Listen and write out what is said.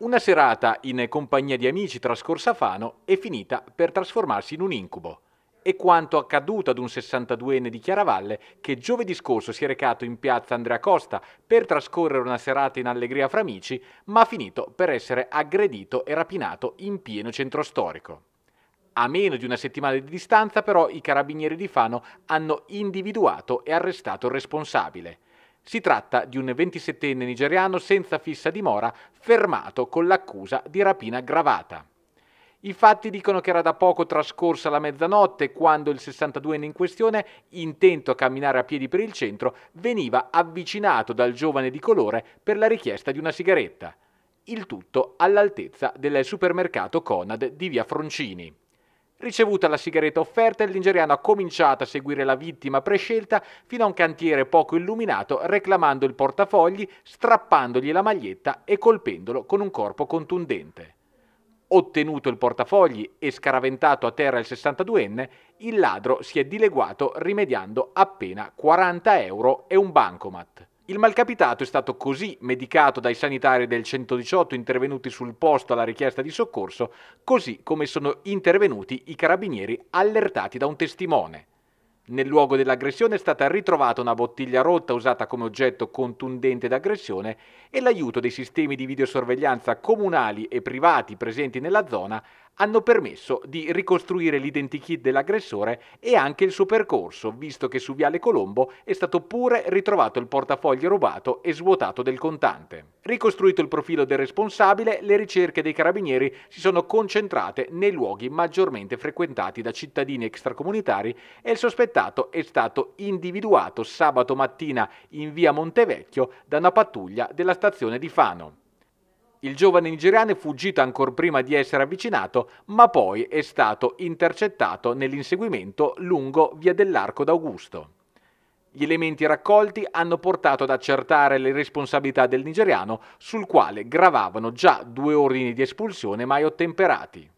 Una serata in compagnia di amici trascorsa a Fano è finita per trasformarsi in un incubo. E quanto accaduto ad un 62enne di Chiaravalle che giovedì scorso si è recato in piazza Andrea Costa per trascorrere una serata in allegria fra amici, ma ha finito per essere aggredito e rapinato in pieno centro storico. A meno di una settimana di distanza però i carabinieri di Fano hanno individuato e arrestato il responsabile. Si tratta di un 27enne nigeriano senza fissa dimora, fermato con l'accusa di rapina aggravata. I fatti dicono che era da poco trascorsa la mezzanotte quando il 62enne in questione, intento a camminare a piedi per il centro, veniva avvicinato dal giovane di colore per la richiesta di una sigaretta. Il tutto all'altezza del supermercato Conad di via Froncini. Ricevuta la sigaretta offerta, il nigeriano ha cominciato a seguire la vittima prescelta fino a un cantiere poco illuminato, reclamando il portafogli, strappandogli la maglietta e colpendolo con un corpo contundente. Ottenuto il portafogli e scaraventato a terra il 62enne, il ladro si è dileguato rimediando appena 40 euro e un bancomat. Il malcapitato è stato così medicato dai sanitari del 118 intervenuti sul posto alla richiesta di soccorso, così come sono intervenuti i carabinieri allertati da un testimone. Nel luogo dell'aggressione è stata ritrovata una bottiglia rotta usata come oggetto contundente d'aggressione e l'aiuto dei sistemi di videosorveglianza comunali e privati presenti nella zona hanno permesso di ricostruire l'identikit dell'aggressore e anche il suo percorso, visto che su Viale Colombo è stato pure ritrovato il portafoglio rubato e svuotato del contante. Ricostruito il profilo del responsabile, le ricerche dei carabinieri si sono concentrate nei luoghi maggiormente frequentati da cittadini extracomunitari e il sospettato è stato individuato sabato mattina in via Montevecchio da una pattuglia della stazione di Fano. Il giovane nigeriano è fuggito ancora prima di essere avvicinato, ma poi è stato intercettato nell'inseguimento lungo via dell'Arco d'Augusto. Gli elementi raccolti hanno portato ad accertare le responsabilità del nigeriano, sul quale gravavano già due ordini di espulsione mai ottemperati.